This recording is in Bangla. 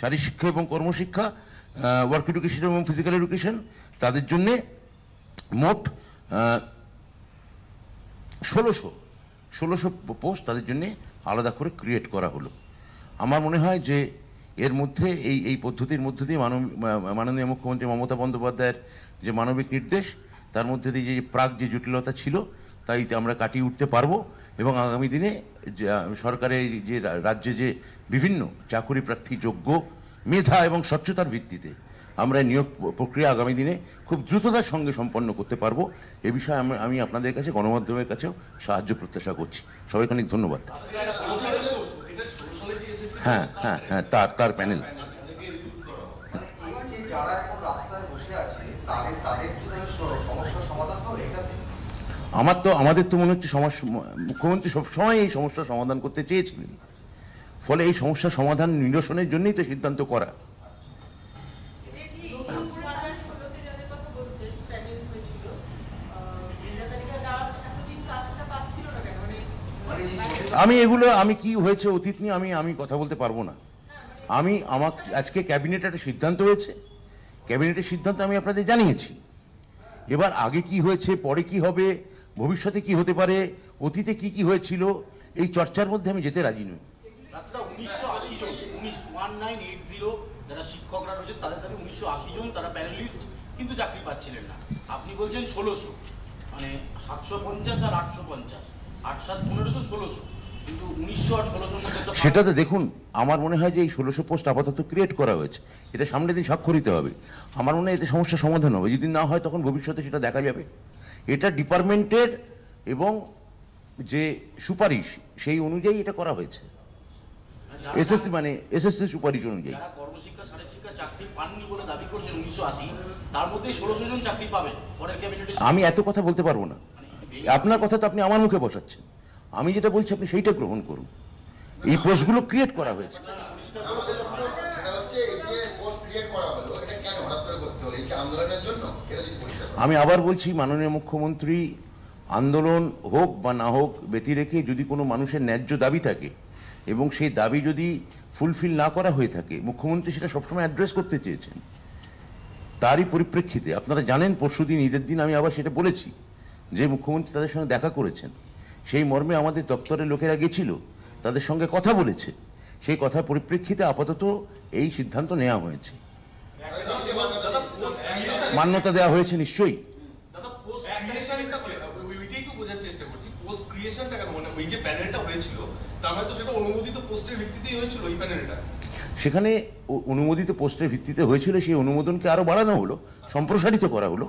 শারীরিক শিক্ষা এবং কর্মশিক্ষা ওয়ার্ক এডুকেশন এবং ফিজিক্যাল এডুকেশন তাদের জন্যে মোট ষোলোশো ষোলোশো পোস্ট তাদের জন্যে আলাদা করে ক্রিয়েট করা হলো আমার মনে হয় যে এর মধ্যে এই এই পদ্ধতির মধ্যে দিয়ে মানব মাননীয় মুখ্যমন্ত্রী মমতা বন্দ্যোপাধ্যায়ের যে মানবিক নির্দেশ তার মধ্যে দিয়ে যে প্রাক যে জটিলতা ছিল তাই আমরা কাটিয়ে উঠতে পারবো এবং আগামী দিনে সরকারের যে রাজ্যে যে বিভিন্ন চাকুরি প্রার্থী যোগ্য মেধা এবং স্বচ্ছতার ভিত্তিতে আমরা নিয়োগ প্রক্রিয়া আগামী দিনে খুব দ্রুততার সঙ্গে সম্পন্ন করতে পারবো এ বিষয়ে আমি আপনাদের কাছে গণমাধ্যমের কাছেও সাহায্য প্রত্যাশা করছি সবাইকে অনেক ধন্যবাদ হ্যাঁ হ্যাঁ হ্যাঁ তার তার প্যানেল তাদের তাদের সমস্যার সমাধান হবে এটা আমার তো আমাদের তো মনে হচ্ছে সমস্যা মুখ্যমন্ত্রী সবসময় এই সমস্যার সমাধান করতে চেয়েছিলেন ফলে এই সমস্যার সমাধান নিরসনের জন্যই তো সিদ্ধান্ত করা আমি এগুলো আমি কি হয়েছে অতীত নিয়ে আমি আমি কথা বলতে পারবো না আমি আমার আজকে ক্যাবিনেট একটা সিদ্ধান্ত হয়েছে ক্যাবিনেটের সিদ্ধান্ত আমি আপনাদের জানিয়েছি এবার আগে কি হয়েছে পরে কি হবে ভবিষ্যতে কি হতে পারে অতীতে কি কি হয়েছিল এই চর্চার মধ্যে আমি যেতে রাজি নই যারা শিক্ষকরা রয়েছেন তাদের তাদের উনিশশো আশি জন তারা প্যানেলিস্ট কিন্তু চাকরি পাচ্ছিলেন না আপনি বলছেন ষোলোশো মানে সাতশো পঞ্চাশ আর আটশো পঞ্চাশ আট সাত পনেরোশো ষোলোশো সেটাতে দেখুন আমার মনে হয় যে এই ষোলোশো পোস্ট আপাতত ক্রিয়েট করা হয়েছে এটা সামনের দিন স্বাক্ষরিত হবে আমার মনে হয় এতে সমস্যা সমাধান হবে যদি না হয় তখন ভবিষ্যতে সেটা দেখা যাবে এটা ডিপার্টমেন্টের এবং যে সুপারিশ সেই অনুযায়ী এটা করা হয়েছে হ্যাঁ, এসএসসি মানে এসএসসি সুপারিশ অনুযায়ী আমি এত কথা বলতে পারবো না মানে আপনার কথা তো আপনি আমার মুখে বসাচ্ছেন আমি যেটা বলছি আপনি সেইটা গ্রহণ করুন এই পোস্টগুলো ক্রিয়েট করা হয়েছে আমি আবার বলছি মাননীয় মুখ্যমন্ত্রী আন্দোলন হোক বা না হোক ব্যতি রেখে যদি কোনো মানুষের ন্যায্য দাবি থাকে এবং সেই দাবি যদি ফুলফিল না করা হয়ে থাকে মুখ্যমন্ত্রী সেটা সবসময় অ্যাড্রেস করতে চেয়েছেন তারই পরিপ্রেক্ষিতে আপনারা জানেন পরশু দিন ঈদের দিন আমি আবার সেটা বলেছি যে মুখ্যমন্ত্রী তাদের সঙ্গে দেখা করেছেন সেই মর্মে আমাদের দপ্তরের লোকেরা গেছিল তাদের সঙ্গে কথা বলেছে সেই কথার পরিপ্রেক্ষিতে আপাতত এই সিদ্ধান্ত নেওয়া হয়েছে মান্যতা দেওয়া হয়েছে নিশ্চয়ই মানে মানে সেখানে অনুমোদিত পোস্টের ভিত্তিতে হয়েছিল সেই অনুমোদনকে আরো বাড়ানো হলো সম্প্রসারিত করা হলো